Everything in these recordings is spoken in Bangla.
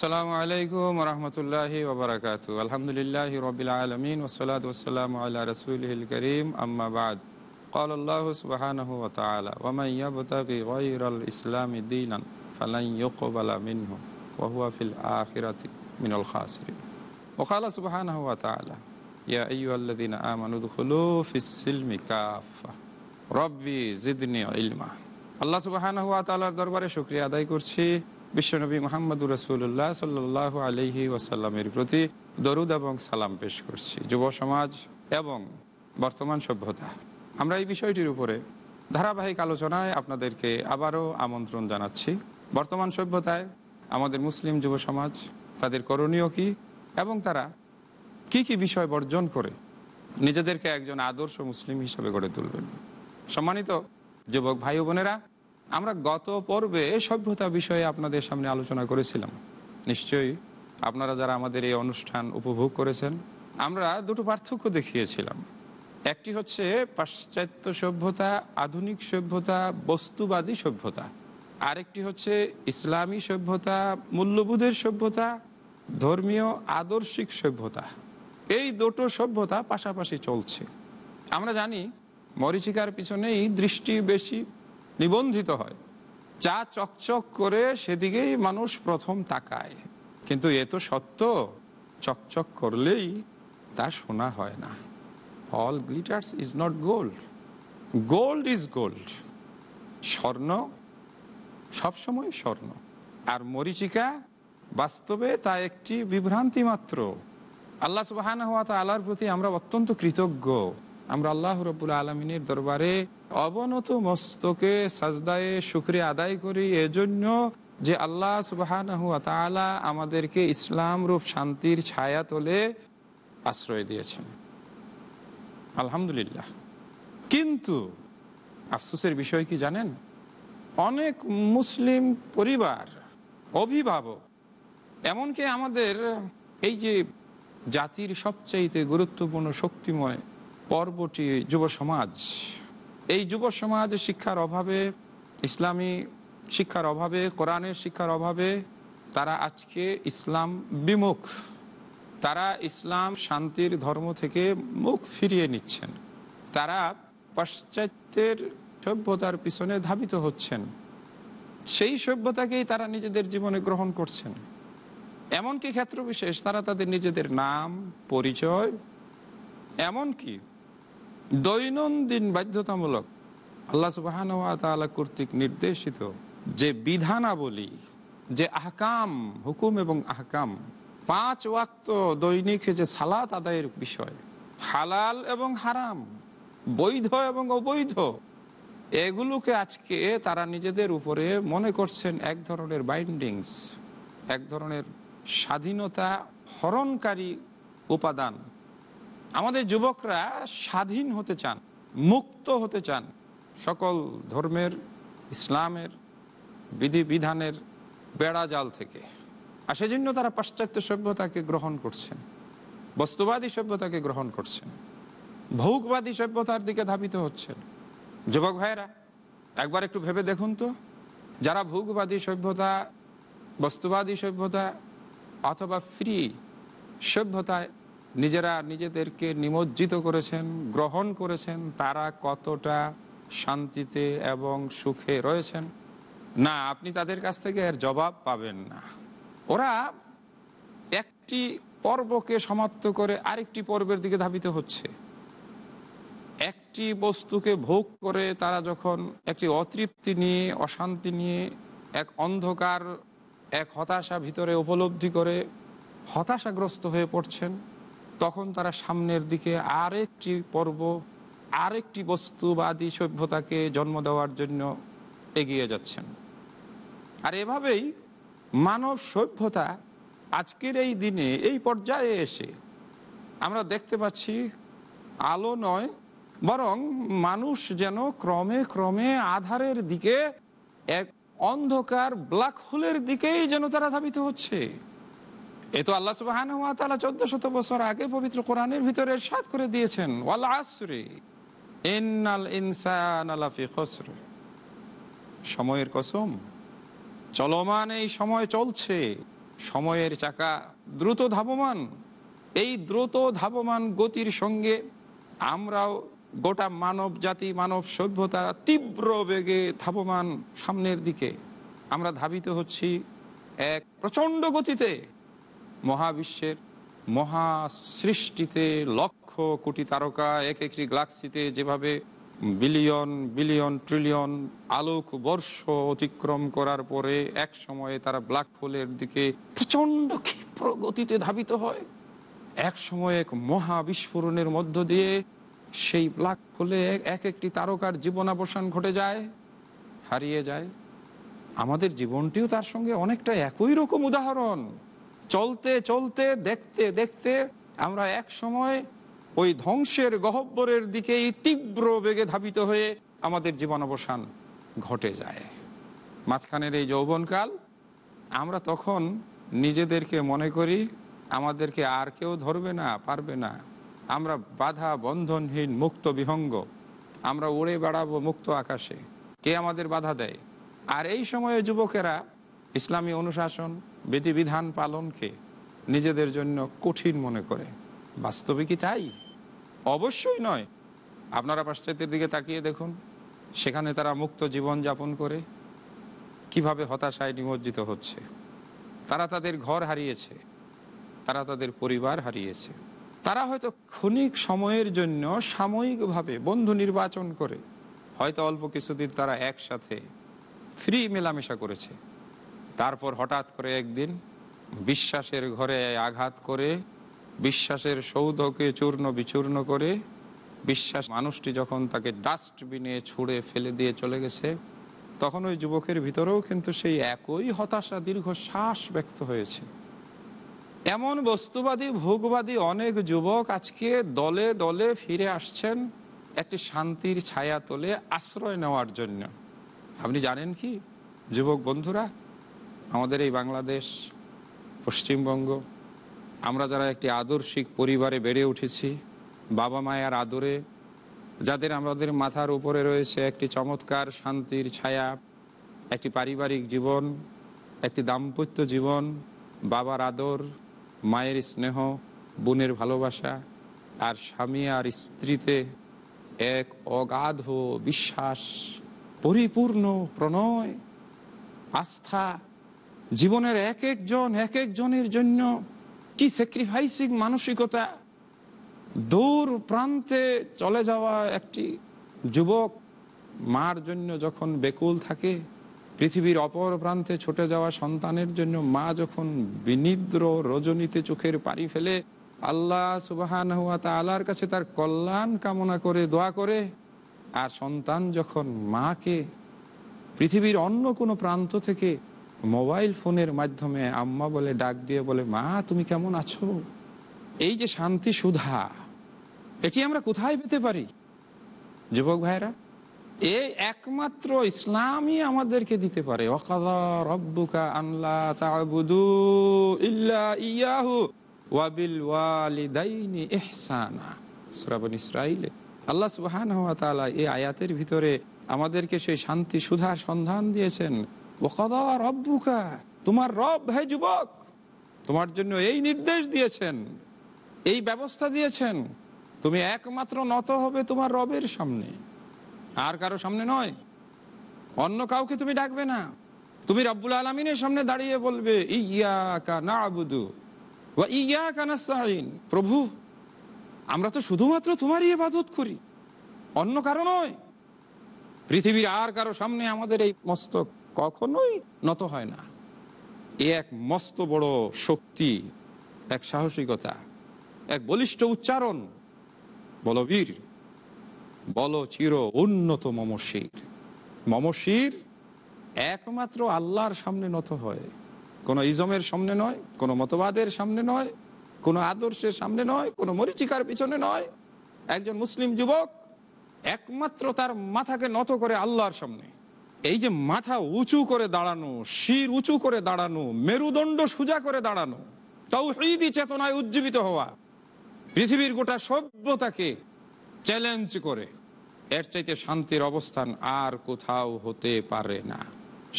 আসসালামু আলাইকুম রহমতুল্লাহি ওবরাকাত আলহামদুলিল্লাহ রবিল আলমিন ওসলাত ওসালাম আল্লাহ রসুল করিম আম্মাবাদ قال الله سبحانه وتعالى ومن يبتغي غير الإسلام دينا فلن يقبل منه وهو في الآخرة من الخاسرين وقال سبحانه وتعالى يا أيها الذين آمنوا ادخلوا في السلم كافة ربي زدني علما আল্লাহ সুবাহান হুয়া তালার দরবারে শুক্রিয়া আদায় করছি বিশ্বনবী মোহাম্মদুর রসুল্লাহ সাল্লাহ আলহি ওয়াসাল্লামের প্রতি দরুদ এবং সালাম পেশ করছি যুব সমাজ এবং বর্তমান সভ্যতা আমরা এই বিষয়টির উপরে ধারাবাহিক আলোচনায় আপনাদেরকে আবারও আমন্ত্রণ জানাচ্ছি বর্তমান সভ্যতায় আমাদের মুসলিম যুব সমাজ তাদের করণীয় কি এবং তারা কি কি বিষয় বর্জন করে নিজেদেরকে একজন আদর্শ মুসলিম হিসেবে গড়ে তুলবেন সম্মানিত যুবক ভাই বোনেরা আমরা গত পর্বে সভ্যতা বিষয়ে আপনাদের সামনে আলোচনা করেছিলাম নিশ্চয়ই আপনারা যারা আমাদের এই অনুষ্ঠান উপভোগ করেছেন আমরা দুটো পার্থক্য দেখিয়েছিলাম একটি হচ্ছে পাশ্চাত্য সভ্যতা আধুনিক সভ্যতা বস্তুবাদী সভ্যতা আরেকটি হচ্ছে ইসলামী সভ্যতা মূল্যবোধের সভ্যতা ধর্মীয় আদর্শিক সভ্যতা এই দুটো সভ্যতা পাশাপাশি চলছে আমরা জানি মরিচিকার পিছনেই দৃষ্টি বেশি নিবন্ধিত হয় যা চকচক করে সেদিকেই মানুষ প্রথম তাকায় কিন্তু এ তো সত্য চকচক করলেই তা শোনা হয় না all glitters is not gold gold is gold স্বর্ণ সবসময় স্বর্ণ আর মরিচিকা বাস্তবে তা একটি বিভ্রান্তি মাত্র আল্লাহ সুবাহান হওয়া তা আল্লাহর প্রতি আমরা অত্যন্ত কৃতজ্ঞ আমরা আল্লাহ রবুল আলমিনের দরবারে অবনত মস্তকে সাজদায়ে শুক্রিয়া আদায় করি এজন্য যে আল্লাহ সুবাহ আমাদেরকে ইসলাম রূপ শান্তির ছায়া তোলে আশ্রয় দিয়েছেন আলহামদুলিল্লাহ কিন্তু আফসোসের বিষয় কি জানেন অনেক মুসলিম পরিবার অভিভাবক এমনকি আমাদের এই যে জাতির সবচাইতে গুরুত্বপূর্ণ শক্তিময় পর্বটি যুব সমাজ এই যুব সমাজ শিক্ষার অভাবে ইসলামী শিক্ষার অভাবে কোরআনের শিক্ষার অভাবে তারা আজকে ইসলাম বিমুখ তারা ইসলাম শান্তির ধর্ম থেকে মুখ ফিরিয়ে নিচ্ছেন তারা পাশ্চাত্যের সভ্যতার পিছনে ধাবিত হচ্ছেন সেই সভ্যতাকেই তারা নিজেদের জীবনে গ্রহণ করছেন এমনকি ক্ষেত্র বিশেষ তারা তাদের নিজেদের নাম পরিচয় এমনকি দৈনন্দিন বাধ্যতামূলক আল্লাহ সুবাহান কর্তৃক নির্দেশিত যে বিধানাবলী যে আহকাম হুকুম এবং আহকাম পাঁচ ওয়াক্ত দৈনিক যে সালাত আদায়ের বিষয় হালাল এবং হারাম বৈধ এবং অবৈধ এগুলোকে আজকে তারা নিজেদের উপরে মনে করছেন এক ধরনের বাইন্ডিংস এক ধরনের স্বাধীনতা হরণকারী উপাদান আমাদের যুবকরা স্বাধীন হতে চান মুক্ত হতে চান সকল ধর্মের ইসলামের বিধিবিধানের বেড়াজাল থেকে আর সেজন্য তারা পাশ্চাত্য সভ্যতাকে গ্রহণ করছেন বস্তুবাদী সভ্যতাকে গ্রহণ করছেন ভৌগবাদী সভ্যতার দিকে ধাবিত হচ্ছেন যুবক ভাইয়েরা একবার একটু ভেবে দেখুন তো যারা ভৌগবাদী সভ্যতা বস্তুবাদী সভ্যতা অথবা ফ্রি সভ্যতায় নিজেরা নিজেদেরকে নিমজ্জিত করেছেন গ্রহণ করেছেন তারা কতটা শান্তিতে এবং সুখে রয়েছেন না আপনি তাদের কাছ থেকে এর জবাব পাবেন না ওরা একটি পর্বকে সমাপ্ত করে আরেকটি পর্বের দিকে ধাবিত হচ্ছে একটি বস্তুকে ভোগ করে তারা যখন একটি অতৃপ্তি নিয়ে অশান্তি নিয়ে এক অন্ধকার এক হতাশা ভিতরে উপলব্ধি করে হতাশাগ্রস্ত হয়ে পড়ছেন তখন তারা সামনের দিকে আরেকটি পর্ব আরেকটি বস্তুবাদী সভ্যতাকে জন্ম দেওয়ার জন্য এগিয়ে যাচ্ছেন আর এভাবেই মানব সভ্যতা আজকের এই দিনে এই পর্যায়ে এসে আমরা দেখতে পাচ্ছি আলো নয় বরং মানুষ যেন ক্রমে ক্রমে আধারের দিকে এক অন্ধকার ব্ল্যাক হোলের দিকেই যেন তারা ধাবিত হচ্ছে এ তো আল্লাহ সুবাহ চোদ্দ শত বছর আগে পবিত্র কোরআনের ভিতরে সাত করে দিয়েছেন ইনসান সময়ের কসম চলমান এই সময় চলছে সময়ের চাকা দ্রুত ধাবমান এই দ্রুত ধাবমান গতির সঙ্গে আমরাও গোটা মানব জাতি মানব সভ্যতা তীব্র বেগে ধাবমান সামনের দিকে আমরা ধাবিত হচ্ছি এক প্রচণ্ড গতিতে মহাবিশ্বের মহা সৃষ্টিতে লক্ষ কোটি তারকা এক একটি গ্লাক্সিতে যেভাবে বিলিয়ন বিলিয়ন ট্রিলিয়ন আলোক বর্ষ অতিক্রম করার পরে এক সময়ে তারা ব্ল্যাক হোলের দিকে প্রচণ্ড ক্ষিপ্র গতিতে ধাবিত হয় এক সময় এক মহা বিস্ফোরণের মধ্য দিয়ে সেই ব্ল্যাক হোলে এক একটি তারকার জীবনাবসান ঘটে যায় হারিয়ে যায় আমাদের জীবনটিও তার সঙ্গে অনেকটা একই রকম উদাহরণ চলতে চলতে দেখতে দেখতে আমরা এক সময় ওই ধ্বংসের গহব্বরের দিকেই তীব্র বেগে ধাবিত হয়ে আমাদের জীবনাবসান ঘটে যায় মাঝখানের এই যৌবনকাল আমরা তখন নিজেদেরকে মনে করি আমাদেরকে আর কেউ ধরবে না পারবে না আমরা বাধা বন্ধনহীন মুক্ত বিহঙ্গ আমরা উড়ে বেড়াবো মুক্ত আকাশে কে আমাদের বাধা দেয় আর এই সময়ে যুবকেরা ইসলামী অনুশাসন বিধিবিধান পালনকে নিজেদের জন্য কঠিন মনে করে বাস্তবে কি তাই অবশ্যই নয় আপনারা পাশ্চাত্যের দিকে তাকিয়ে দেখুন সেখানে তারা মুক্ত জীবন যাপন করে কিভাবে হতাশায় নিমজ্জিত হচ্ছে তারা তাদের ঘর হারিয়েছে তারা তাদের পরিবার হারিয়েছে তারা হয়তো ক্ষণিক সময়ের জন্য সাময়িকভাবে বন্ধু নির্বাচন করে হয়তো অল্প কিছুদিন তারা একসাথে ফ্রি মেলামেশা করেছে তারপর হঠাৎ করে একদিন বিশ্বাসের ঘরে আঘাত করে বিশ্বাসের সৌধকে চূর্ণ বিচূর্ণ করে বিশ্বাস মানুষটি যখন তাকে ডাস্টবিনে ছুঁড়ে ফেলে দিয়ে চলে গেছে তখন ওই যুবকের ভিতরেও কিন্তু সেই একই হতাশা দীর্ঘ শ্বাস ব্যক্ত হয়েছে এমন বস্তুবাদী ভোগবাদী অনেক যুবক আজকে দলে দলে ফিরে আসছেন একটি শান্তির ছায়া তোলে আশ্রয় নেওয়ার জন্য আপনি জানেন কি যুবক বন্ধুরা আমাদের এই বাংলাদেশ পশ্চিমবঙ্গ আমরা যারা একটি আদর্শিক পরিবারে বেড়ে উঠেছি বাবা মায়ের আদরে যাদের আমাদের মাথার উপরে রয়েছে একটি চমৎকার শান্তির ছায়া একটি পারিবারিক জীবন একটি দাম্পত্য জীবন বাবার আদর মায়ের স্নেহ বোনের ভালোবাসা আর স্বামী আর স্ত্রীতে এক অগাধ বিশ্বাস পরিপূর্ণ প্রণয় আস্থা জীবনের এক একজন এক একজনের জন্য কি স্যাক্রিফাইসিং মানসিকতা দূর প্রান্তে চলে যাওয়া একটি যুবক মার জন্য যখন বেকুল থাকে পৃথিবীর অপর প্রান্তে ছুটে যাওয়া সন্তানের জন্য মা যখন বিনিদ্র রজনীতে চোখের পাড়ি ফেলে আল্লাহ সুবাহান হুয়া তা আল্লাহর কাছে তার কল্যাণ কামনা করে দোয়া করে আর সন্তান যখন মাকে পৃথিবীর অন্য কোনো প্রান্ত থেকে মোবাইল ফোনের মাধ্যমে আম্মা বলে ডাক দিয়ে বলে মা তুমি কেমন আছো এই যে শান্তি সুধা এটি আমরা কোথায় পেতে পারি যুবক ভাইরা এই একমাত্র ইসলামই আমাদেরকে দিতে পারে আল্লাহ সুবাহ এই আয়াতের ভিতরে আমাদেরকে সেই শান্তি সুধার সন্ধান দিয়েছেন তোমার রব হে যুবক তোমার জন্য এই নির্দেশ দিয়েছেন এই ব্যবস্থা দিয়েছেন তুমি একমাত্র নত হবে তোমার রবের সামনে আর কারো সামনে নয় অন্য কাউকে তুমি ডাকবে না তুমি রব্বুল আলমিনের সামনে দাঁড়িয়ে বলবে ইয়া কানা আবুদু বা ইয়া কানাস্তাহীন প্রভু আমরা তো শুধুমাত্র তোমারই ইবাদত করি অন্য কারো নয় পৃথিবীর আর কারো সামনে আমাদের এই মস্তক কখনোই নত হয় না এ এক মস্ত বড় শক্তি এক সাহসিকতা এক বলিষ্ঠ উচ্চারণ বলবীর বল চির উন্নত মমশির মমশির একমাত্র আল্লাহর সামনে নত হয় কোনো ইজমের সামনে নয় কোনো মতবাদের সামনে নয় কোনো আদর্শের সামনে নয় কোনো মরিচিকার পিছনে নয় একজন মুসলিম যুবক একমাত্র তার মাথাকে নত করে আল্লাহর সামনে এই যে মাথা উঁচু করে দাঁড়ানো শির উঁচু করে দাঁড়ানো মেরুদণ্ড সোজা করে দাঁড়ানো তাও হৃদি চেতনায় উজ্জীবিত হওয়া পৃথিবীর গোটা সভ্যতাকে চ্যালেঞ্জ করে এর চাইতে শান্তির অবস্থান আর কোথাও হতে পারে না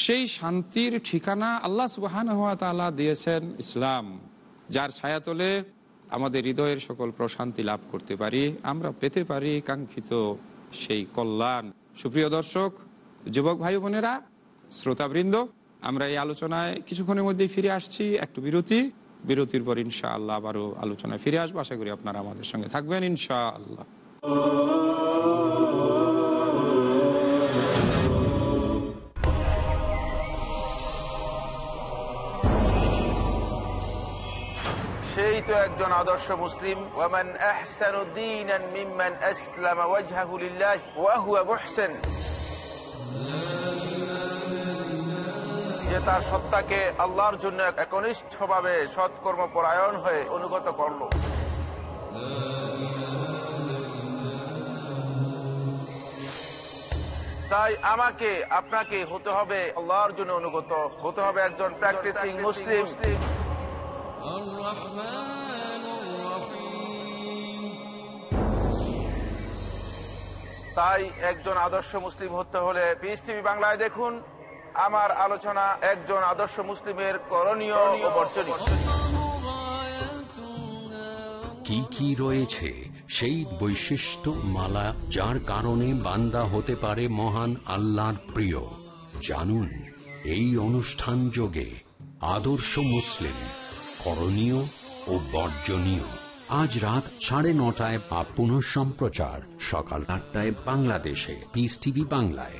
সেই শান্তির ঠিকানা আল্লাহ সুবাহান হওয়া তালা দিয়েছেন ইসলাম যার ছায়াতলে আমাদের হৃদয়ের সকল প্রশান্তি লাভ করতে পারি আমরা পেতে পারি কাঙ্ক্ষিত সেই কল্যাণ সুপ্রিয় দর্শক যুবক ভাই বোনেরা শ্রোতাবৃন্দ আমরা এই আলোচনায় কিছুক্ষণের মধ্যেই ফিরে আসছি একটু বিরতি বিরতির পর ইনশা আল্লাহ আবারও আলোচনায় ফিরে আসবো আশা করি আপনারা আমাদের সঙ্গে থাকবেন ইনশা আল্লাহ সেই তো একজন আদর্শ মুসলিম ওয়ামান আহসানুদ্দিন মিম্মান আসলামা ওয়াজহাহুলিল্লাহ ওয়া হুয়া যে তার সত্তাকে আল্লাহর জন্য একনিষ্ঠভাবে সৎকর্ম পরায়ণ হয়ে অনুগত করল তাই আমাকে আপনাকে হতে হবে আল্লাহর জন্য অনুগত হতে হবে একজন প্র্যাকটিসিং মুসলিম তাই একজন আদর্শ মুসলিম হতে হলে পিস বাংলায় দেখুন আমার আলোচনা একজন আদর্শ মুসলিমের করণীয় কি কি রয়েছে সেই বৈশিষ্ট্য মালা যার কারণে বান্দা হতে পারে মহান আল্লাহর প্রিয় জানুন এই অনুষ্ঠান যোগে আদর্শ মুসলিম করণীয় ও বর্জনীয় আজ রাত সাড়ে নটায় বা পুনঃ সম্প্রচার সকাল আটটায় বাংলাদেশে পিস টিভি বাংলায়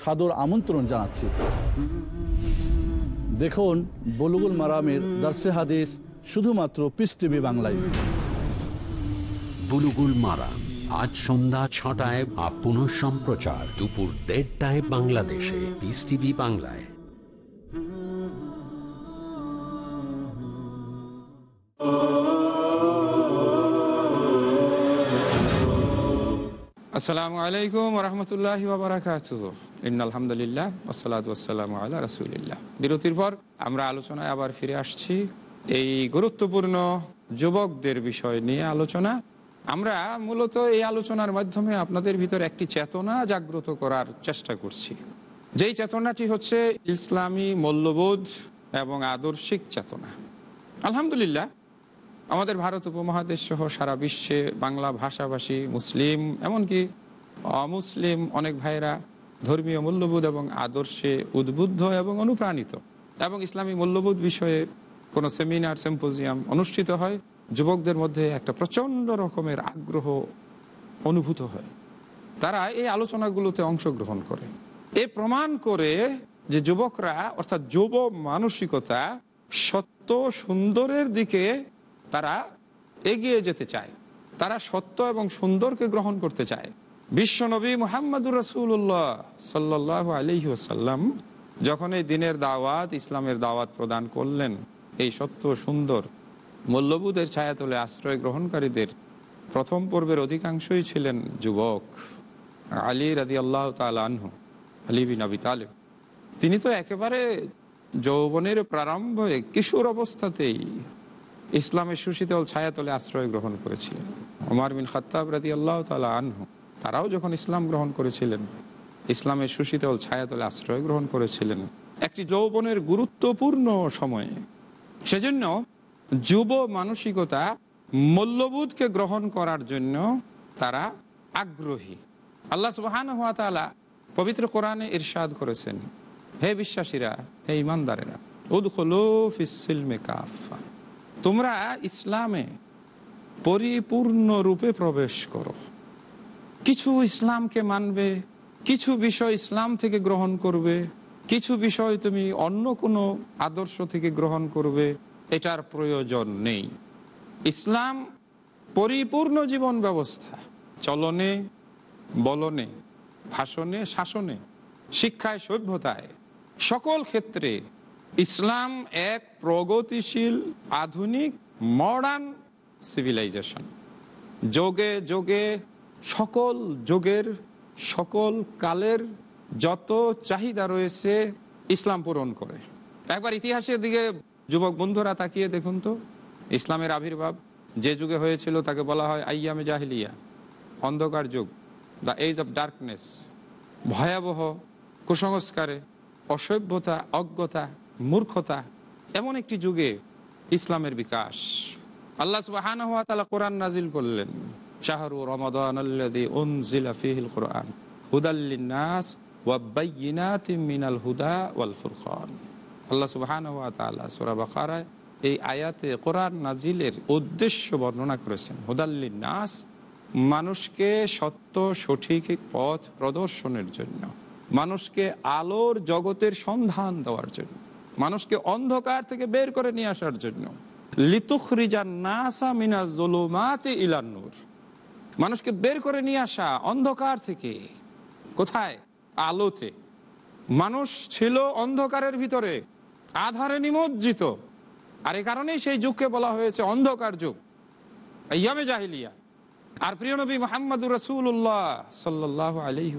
সাদর আমন্ত্রণ জানাচ্ছি দেখুন বলুগুল মারামের দর্শে হাদিস শুধুমাত্র পিস টিভি বাংলায় বুলুগুল মারাম আজ সন্ধ্যা ছটায় আপন সম্প্রচার দুপুর দেড়টায় বাংলাদেশে পিস টিভি বাংলায় আসসালামু আলাইকুম রহমতুল্লাহ বাবরাকাত ইন আলহামদুলিল্লাহ আসসালাত আসসালাম আল্লাহ রাসুলিল্লাহ বিরতির পর আমরা আলোচনায় আবার ফিরে আসছি এই গুরুত্বপূর্ণ যুবকদের বিষয় নিয়ে আলোচনা আমরা মূলত এই আলোচনার মাধ্যমে আপনাদের ভিতর একটি চেতনা জাগ্রত করার চেষ্টা করছি যেই চেতনাটি হচ্ছে ইসলামী মূল্যবোধ এবং আদর্শিক চেতনা আলহামদুলিল্লাহ আমাদের ভারত উপমহাদেশ সহ সারা বিশ্বে বাংলা ভাষাভাষী মুসলিম এমনকি অমুসলিম অনেক ভাইরা ধর্মীয় মূল্যবোধ এবং আদর্শে উদ্বুদ্ধ এবং অনুপ্রাণিত এবং ইসলামী মূল্যবোধ বিষয়ে কোনো সেমিনার সিম্পোজিয়াম অনুষ্ঠিত হয় যুবকদের মধ্যে একটা প্রচণ্ড রকমের আগ্রহ অনুভূত হয় তারা এই আলোচনাগুলোতে অংশগ্রহণ করে এ প্রমাণ করে যে যুবকরা অর্থাৎ যুব মানসিকতা সত্য সুন্দরের দিকে তারা এগিয়ে যেতে চায় তারা সত্য এবং সুন্দরকে গ্রহণ করতে চায় বিশ্বনবী মোহাম্মদুর রসুল্লাহ সাল্লাহ আলহি আসাল্লাম যখন এই দিনের দাওয়াত ইসলামের দাওয়াত প্রদান করলেন এই সত্য সুন্দর মূল্যবোধের তোলে আশ্রয় গ্রহণকারীদের প্রথম পর্বের অধিকাংশই ছিলেন যুবক আলী রাজি আল্লাহ তালহু আলী বিন আবি তালেব তিনি তো একেবারে যৌবনের প্রারম্ভে কিশোর অবস্থাতেই ইসলামের সুশীতল ছায়াতলে আশ্রয় গ্রহণ করেছিলেন ওমার বিন খাত্তাব রাজি আল্লাহ তালা আনহ তারাও যখন ইসলাম গ্রহণ করেছিলেন ইসলামের সুশীতল ছায়াতলে আশ্রয় গ্রহণ করেছিলেন একটি যৌবনের গুরুত্বপূর্ণ সময়ে সেজন্য যুব মানসিকতা মূল্যবোধকে গ্রহণ করার জন্য তারা আগ্রহী আল্লাহ সুহান হাত পবিত্র কোরআনে ইরশাদ করেছেন হে বিশ্বাসীরা হে ইমানদারেরা উদ্খলো ফিসিল মেকাফা তোমরা ইসলামে পরিপূর্ণ রূপে প্রবেশ করো কিছু ইসলামকে মানবে কিছু বিষয় ইসলাম থেকে গ্রহণ করবে কিছু বিষয় তুমি অন্য কোনো আদর্শ থেকে গ্রহণ করবে এটার প্রয়োজন নেই ইসলাম পরিপূর্ণ জীবন ব্যবস্থা চলনে বলনে ভাষণে শাসনে শিক্ষায় সভ্যতায় সকল ক্ষেত্রে ইসলাম এক প্রগতিশীল আধুনিক মডার্ন সিভিলাইজেশন যোগে যোগে সকল যোগের সকল কালের যত চাহিদা রয়েছে ইসলাম পূরণ করে একবার ইতিহাসের দিকে যুবক বন্ধুরা তাকিয়ে দেখুন তো ইসলামের আবির্ভাব যে যুগে হয়েছিল তাকে বলা হয় আইয়ামে জাহিলিয়া অন্ধকার যুগ দ্য এজ অফ ডার্কনেস ভয়াবহ কুসংস্কারে অসভ্যতা অজ্ঞতা মূর্খতা এমন একটি যুগে ইসলামের বিকাশ আল্লাহ কোরআন নাজিল করলেন শাহরু রমাদান কোরআন হুদা সুরা এই আয়াতে কোরআন নাজিলের উদ্দেশ্য বর্ণনা করেছেন মানুষকে সত্য সঠিক পথ প্রদর্শনের জন্য মানুষকে আলোর জগতের সন্ধান দেওয়ার জন্য মানুষকে অন্ধকার থেকে বের করে নিয়ে আসার জন্য মানুষকে বের করে নিয়ে আসা অন্ধকার থেকে কোথায় আলোতে মানুষ ছিল অন্ধকারের ভিতরে আধারে নিমজ্জিত আর এ কারণেই সেই যুগকে বলা হয়েছে অন্ধকার যুগ ইয়ামে জাহিলিয়া আর প্রিয় নবী মোহাম্মদ রসুল্লাহ সাল্লাহ আলহি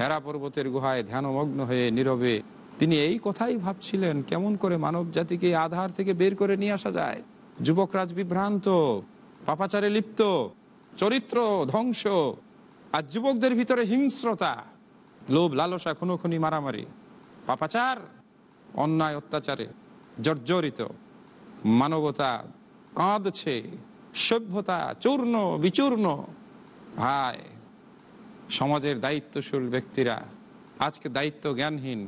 হেরা পর্বতের গুহায় ধ্যানমগ্ন হয়ে নীরবে তিনি এই কথাই ভাবছিলেন কেমন করে মানব জাতিকে আধার থেকে বের করে নিয়ে আসা যায় যুবকরাজ বিভ্রান্ত পাপাচারে লিপ্ত চরিত্র ধ্বংস আর যুবকদের ভিতরে হিংস্রতা লোভ লালসা খুনি মারামারি পাপাচার অন্যায় অত্যাচারে জর্জরিত মানবতা কাঁদছে সভ্যতা চূর্ণ বিচূর্ণ ভাই সমাজের দায়িত্বশীল ব্যক্তিরা আজকে দায়িত্ব জ্ঞানহীন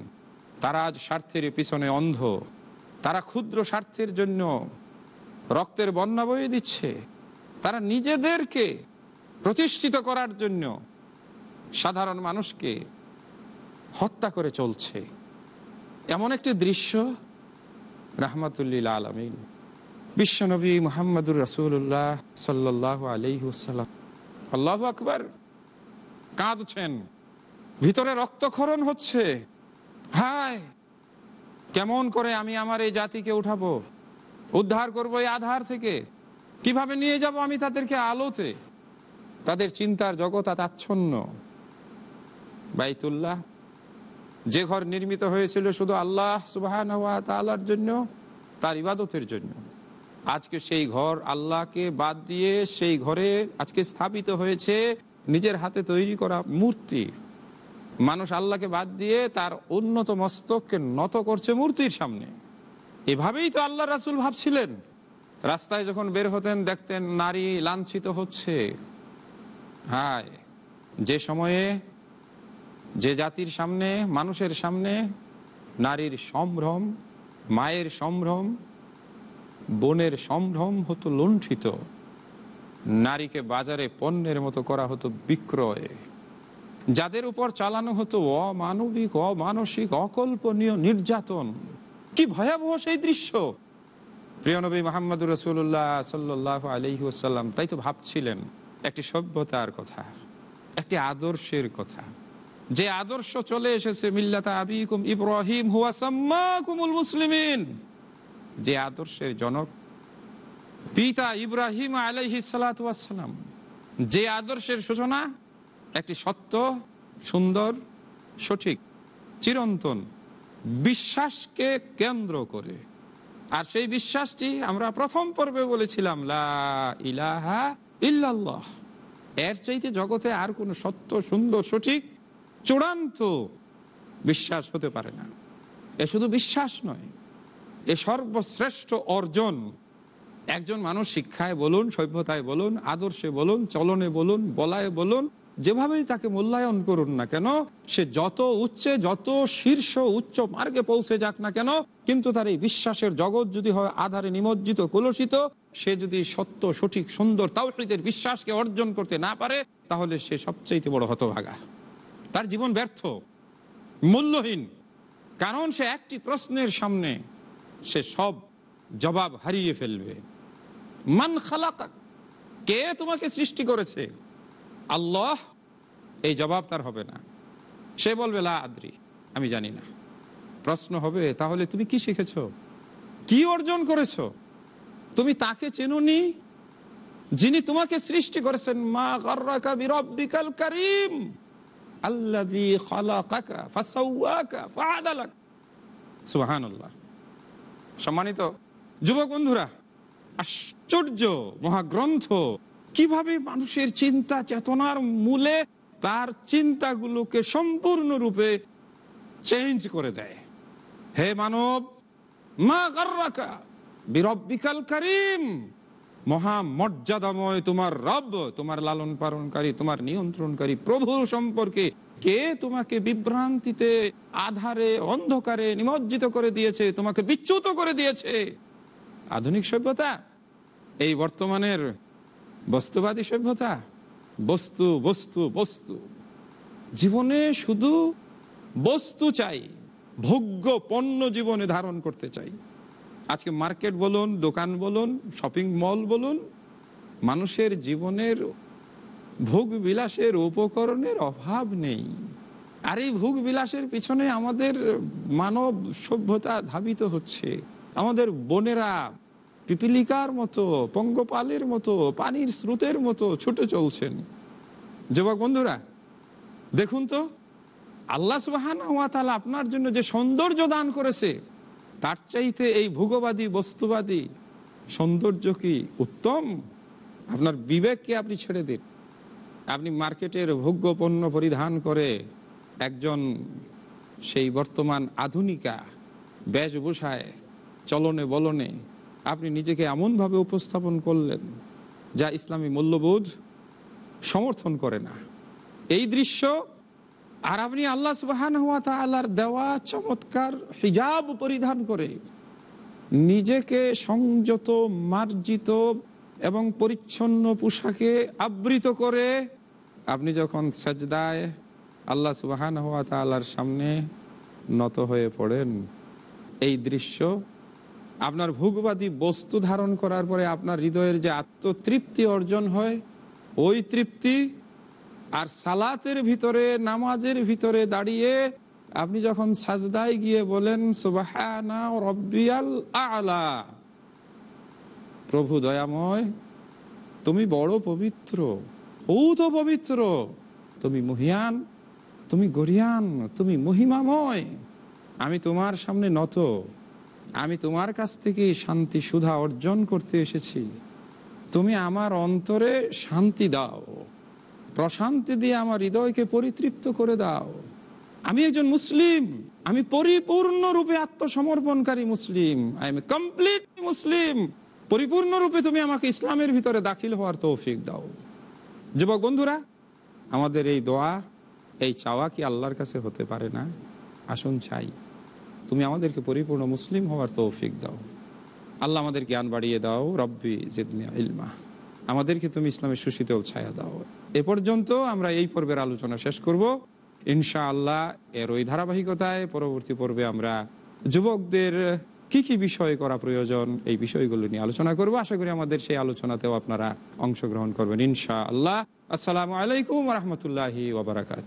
তারা আজ স্বার্থের পিছনে অন্ধ তারা ক্ষুদ্র স্বার্থের জন্য রক্তের বন্যা বয়ে দিচ্ছে তারা নিজেদেরকে প্রতিষ্ঠিত করার জন্য সাধারণ মানুষকে হত্যা করে চলছে এমন একটি দৃশ্য রাহমাতুল্লিল আলমিন বিশ্বনবী মোহাম্মদুর রাসুল্লাহ সাল্লাহ আলহিসাল্লাম আল্লাহ আকবার কাঁদছেন ভিতরে রক্তক্ষরণ হচ্ছে হায় কেমন করে আমি আমার এই জাতিকে উঠাবো উদ্ধার করব এই আধার থেকে কিভাবে নিয়ে যাব আমি তাদেরকে আলোতে তাদের চিন্তার জগৎ আচ্ছন্ন বাইতুল্লাহ যে ঘর নির্মিত হয়েছিল শুধু আল্লাহ সুবাহর জন্য তার ইবাদতের জন্য আজকে সেই ঘর আল্লাহকে বাদ দিয়ে সেই ঘরে আজকে স্থাপিত হয়েছে নিজের হাতে তৈরি করা মূর্তি মানুষ আল্লাহকে বাদ দিয়ে তার উন্নত মস্তককে নত করছে মূর্তির সামনে এভাবেই তো আল্লাহ রাসুল ভাবছিলেন রাস্তায় যখন বের হতেন দেখতেন নারী লাঞ্ছিত হচ্ছে হায় যে সময়ে যে জাতির সামনে মানুষের সামনে নারীর সম্ভ্রম মায়ের সম্ভ্রম বোনের সম্ভ্রম হতো লুণ্ঠিত নারীকে বাজারে পণ্যের মতো করা হতো বিক্রয় যাদের উপর চালানো হতো অমানবিক অমানসিক অকল্পনীয় নির্যাতন কি ভয়াবহ সেই দৃশ্য প্রিয়নবী মোহাম্মদুর রসুল্লাহ সাল্লাহ আলহিউসাল্লাম তাই তো ভাবছিলেন একটি সভ্যতার কথা একটি আদর্শের কথা যে আদর্শ চলে এসেছে মিল্লাতা আবিকুম ইব্রাহিম মুসলিমিন যে আদর্শের জনক পিতা ইব্রাহিম আলহি যে আদর্শের সূচনা একটি সত্য সুন্দর সঠিক চিরন্তন বিশ্বাসকে কেন্দ্র করে আর সেই বিশ্বাসটি আমরা প্রথম পর্বে বলেছিলাম লা ইলাহা ইল্লাল্লাহ এর চাইতে জগতে আর কোনো সত্য সুন্দর সঠিক চূড়ান্ত বিশ্বাস হতে পারে না এ শুধু বিশ্বাস নয় এ সর্বশ্রেষ্ঠ অর্জন একজন মানুষ শিক্ষায় বলুন সভ্যতায় বলুন আদর্শে বলুন চলনে বলুন বলায় বলুন যেভাবেই তাকে মূল্যায়ন করুন না কেন সে যত উচ্চে যত শীর্ষ উচ্চ মার্গে পৌঁছে যাক না কেন কিন্তু তার এই বিশ্বাসের জগৎ যদি হয় আধারে নিমজ্জিত কলুষিত সে যদি সত্য সঠিক সুন্দর তাওহিদের বিশ্বাসকে অর্জন করতে না পারে তাহলে সে সবচেয়ে বড় হতভাগা তার জীবন ব্যর্থ মূল্যহীন কারণ সে একটি প্রশ্নের সামনে সে সব জবাব হারিয়ে ফেলবে মান খালাক কে তোমাকে সৃষ্টি করেছে আল্লাহ এই জবাব তার হবে না সে বলবে লা আদ্রি আমি জানি না প্রশ্ন হবে তাহলে তুমি কি শিখেছ কি অর্জন করেছ তুমি তাকে চেনুনি যিনি তোমাকে সৃষ্টি করেছেন মা বিরব্বিকাল সম্মানিত যুবক বন্ধুরা আশ্চর্য মহাগ্রন্থ কিভাবে মানুষের চিন্তা চেতনার মূলে তার চিন্তাগুলোকে সম্পূর্ণরূপে চেঞ্জ করে দেয় হে মানব মা গর্রাকা বিরব্বিকাল করিম মর্যাদাময় তোমার রব তোমার লালন পালনকারী তোমার নিয়ন্ত্রণকারী প্রভু সম্পর্কে কে তোমাকে বিভ্রান্তিতে আধারে অন্ধকারে নিমজ্জিত করে দিয়েছে তোমাকে বিচ্যুত করে দিয়েছে আধুনিক সভ্যতা এই বর্তমানের বস্তুবাদী সভ্যতা বস্তু বস্তু বস্তু জীবনে শুধু বস্তু চাই ভোগ্য পণ্য জীবনে ধারণ করতে চাই আজকে মার্কেট বলুন দোকান বলুন শপিং মল বলুন মানুষের জীবনের ভোগ বিলাসের উপকরণের অভাব নেই আর এই ভোগ বিলাসের পিছনে আমাদের মানব সভ্যতা ধাবিত হচ্ছে আমাদের বোনেরা পিপিলিকার মতো পঙ্গপালের মতো পানির স্রোতের মতো ছুটে চলছেন যুবক বন্ধুরা দেখুন তো আল্লাহ সুহান তালা আপনার জন্য যে সৌন্দর্য দান করেছে তার চাইতে এই ভোগবাদী বস্তুবাদী সৌন্দর্য কি উত্তম আপনার বিবেককে আপনি ছেড়ে দিন আপনি মার্কেটের ভোগ্য পণ্য পরিধান করে একজন সেই বর্তমান আধুনিকা বেশভূষায় চলনে বলনে আপনি নিজেকে এমনভাবে উপস্থাপন করলেন যা ইসলামী মূল্যবোধ সমর্থন করে না এই দৃশ্য আর আপনি আল্লাহ সুবাহান তা আল্লাহর দেওয়া চমৎকার হিজাব পরিধান করে নিজেকে সংযত মার্জিত এবং পরিচ্ছন্ন পোশাকে আবৃত করে আপনি যখন সাজদায় আল্লাহ সুবাহান তা আল্লাহর সামনে নত হয়ে পড়েন এই দৃশ্য আপনার ভোগবাদী বস্তু ধারণ করার পরে আপনার হৃদয়ের যে আত্মতৃপ্তি অর্জন হয় ওই তৃপ্তি আর সালাতের ভিতরে নামাজের ভিতরে দাঁড়িয়ে আপনি যখন সাজদায় গিয়ে বলেন সুবাহানা আলা প্রভু দয়াময় তুমি বড় পবিত্র ও পবিত্র তুমি মহিয়ান তুমি গরিয়ান তুমি মহিমাময় আমি তোমার সামনে নত আমি তোমার কাছ থেকে শান্তি সুধা অর্জন করতে এসেছি তুমি আমার অন্তরে শান্তি দাও প্রশান্তি দিয়ে আমার হৃদয়কে পরিতৃপ্ত করে দাও আমি একজন মুসলিম আমি পরিপূর্ণরূপে আত্মসমর্পণকারী মুসলিম আই এম কমপ্লিট মুসলিম পরিপূর্ণরূপে তুমি আমাকে ইসলামের ভিতরে দাখিল হওয়ার তৌফিক দাও যুবক বন্ধুরা আমাদের এই দোয়া এই চাওয়া কি আল্লাহর কাছে হতে পারে না আসুন চাই তুমি আমাদেরকে পরিপূর্ণ মুসলিম হওয়ার তৌফিক দাও আল্লাহ আমাদের জ্ঞান বাড়িয়ে দাও রব্বি জিদনিয়া ইলমা আমাদেরকে তুমি ইসলামের সুশীতল ছায়া দাও এ পর্যন্ত আমরা এই পর্বের আলোচনা শেষ করব ইনশা আল্লাহ এর ওই ধারাবাহিকতায় পরবর্তী পর্বে আমরা যুবকদের কি কি বিষয় করা প্রয়োজন এই বিষয়গুলো নিয়ে আলোচনা করব আশা করি আমাদের সেই আলোচনাতেও আপনারা অংশগ্রহণ করবেন ইনশা আল্লাহ আসসালামু আলাইকুম রহমতুল্লাহি ওবরাকাত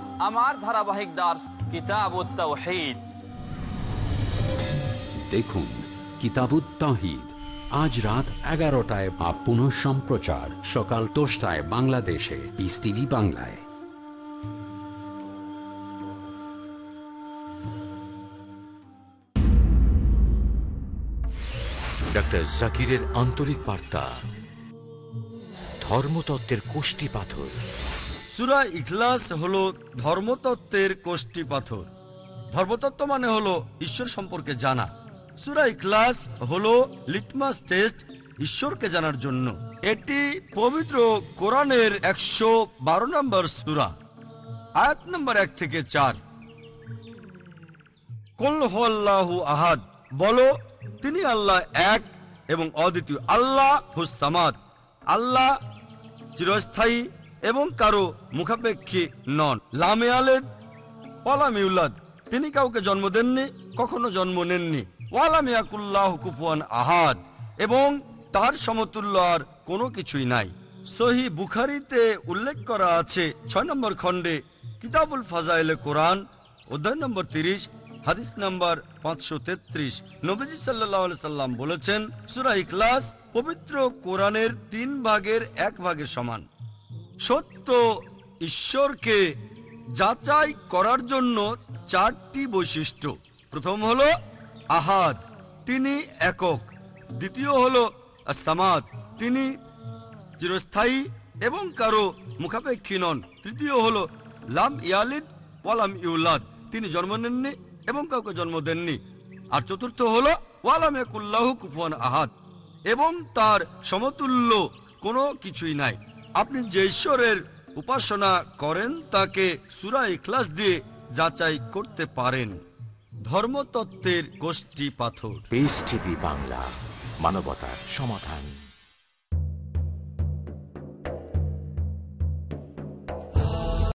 আমার ধারাবাহিক দার্স কিতাবুত্তাহিদ দেখুন কিতাবুত্তাহিদ আজ রাত এগারোটায় বা পুনঃ সম্প্রচার সকাল দশটায় বাংলাদেশে বিস টিভি বাংলায় ডক্টর জাকিরের আন্তরিক বার্তা ধর্মতত্ত্বের কোষ্টি পাথর সুরা ইখলাস হল ধর্মতত্ত্বের কোষ্টি পাথর ধর্মতত্ত্ব মানে হলো ঈশ্বর সম্পর্কে জানা সুরা ইখলাস হলো লিটমাস টেস্ট ঈশ্বরকে জানার জন্য এটি পবিত্র কোরআনের একশো বারো নম্বর সুরা আয়াত নম্বর এক থেকে চার কল্লাহু আহাদ বলো তিনি আল্লাহ এক এবং অদ্বিতীয় আল্লাহ হুসামাদ আল্লাহ চিরস্থায়ী এবং কারো মুখাপেক্ষী নন লামে আলেদ ইউলাদ তিনি কাউকে জন্ম দেননি কখনো জন্ম নেননি ওয়ালামিয়াকুল্লাহ কুফুয়ান আহাদ এবং তার সমতুল্য আর কোনো কিছুই নাই সহি বুখারিতে উল্লেখ করা আছে ছয় নম্বর খণ্ডে কিতাবুল ফাজাইলে কোরআন অধ্যায় নম্বর তিরিশ হাদিস নম্বর পাঁচশো তেত্রিশ নবীজি সাল্লাহ সাল্লাম বলেছেন সুরা ইকলাস পবিত্র কোরআনের তিন ভাগের এক ভাগের সমান সত্য ঈশ্বরকে যাচাই করার জন্য চারটি বৈশিষ্ট্য প্রথম হল আহাদ তিনি একক দ্বিতীয় হল সামাদ তিনি চিরস্থায়ী এবং কারো মুখাপেক্ষী নন তৃতীয় হল লাম ইয়ালিদ ওয়ালাম ইউলাদ তিনি জন্ম নেননি এবং কাউকে জন্ম দেননি আর চতুর্থ হল ওয়ালাম একুল্লাহ কুফন আহাদ এবং তার সমতুল্য কোনো কিছুই নাই আপনি যে ঈশ্বরের উপাসনা করেন তাকে সুরা ক্লাস দিয়ে যাচাই করতে পারেন ধর্মতত্ত্বের গোষ্ঠী পাথর বাংলা মানবতার সমাধান